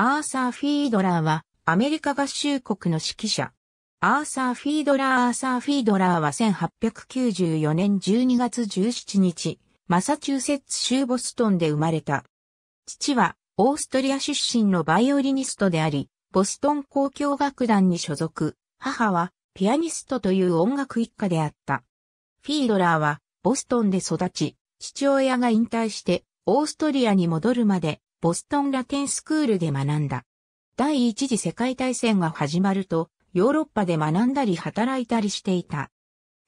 アーサー・フィードラーは、アメリカ合衆国の指揮者。アーサー・フィードラー・アーサー・フィードラーは1894年12月17日、マサチューセッツ州ボストンで生まれた。父は、オーストリア出身のバイオリニストであり、ボストン交響楽団に所属、母は、ピアニストという音楽一家であった。フィードラーは、ボストンで育ち、父親が引退して、オーストリアに戻るまで、ボストンラテンスクールで学んだ。第一次世界大戦が始まると、ヨーロッパで学んだり働いたりしていた。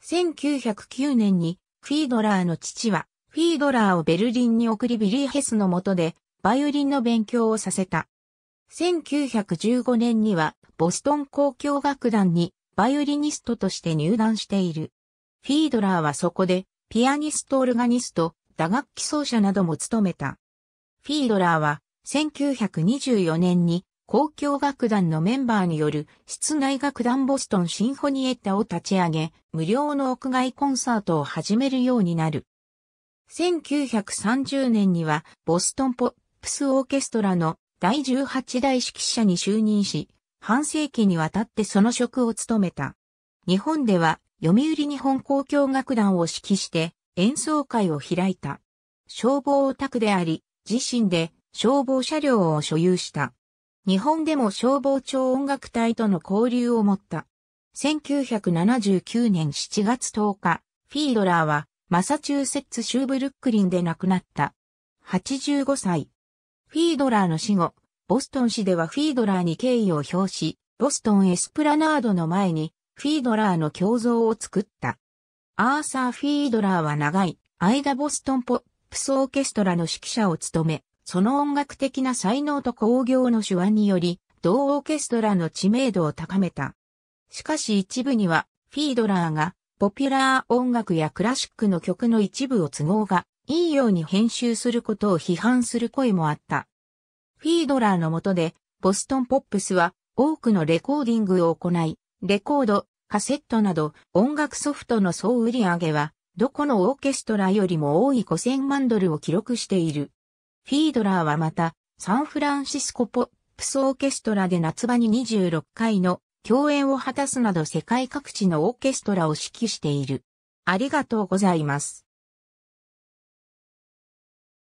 1909年に、フィードラーの父は、フィードラーをベルリンに送りビリー・ヘスの下で、バイオリンの勉強をさせた。1915年には、ボストン交響楽団に、バイオリニストとして入団している。フィードラーはそこで、ピアニスト・オルガニスト、打楽器奏者なども務めた。フィードラーは1924年に公共楽団のメンバーによる室内楽団ボストンシンフォニエッタを立ち上げ、無料の屋外コンサートを始めるようになる。1930年にはボストンポップスオーケストラの第18代指揮者に就任し、半世紀にわたってその職を務めた。日本では読売日本公共楽団を指揮して演奏会を開いた。消防オタクであり、自身で消防車両を所有した。日本でも消防庁音楽隊との交流を持った。1979年7月10日、フィードラーはマサチューセッツ州ブルックリンで亡くなった。85歳。フィードラーの死後、ボストン市ではフィードラーに敬意を表し、ボストンエスプラナードの前にフィードラーの胸像を作った。アーサー・フィードラーは長い間ボストンポップスオーケストラの指揮者を務め、その音楽的な才能と工業の手腕により、同オーケストラの知名度を高めた。しかし一部には、フィードラーが、ポピュラー音楽やクラシックの曲の一部を都合がいいように編集することを批判する声もあった。フィードラーの下で、ボストンポップスは多くのレコーディングを行い、レコード、カセットなど音楽ソフトの総売り上げはどこのオーケストラよりも多い5000万ドルを記録している。フィードラーはまた、サンフランシスコポップスオーケストラで夏場に26回の共演を果たすなど世界各地のオーケストラを指揮している。ありがとうございます。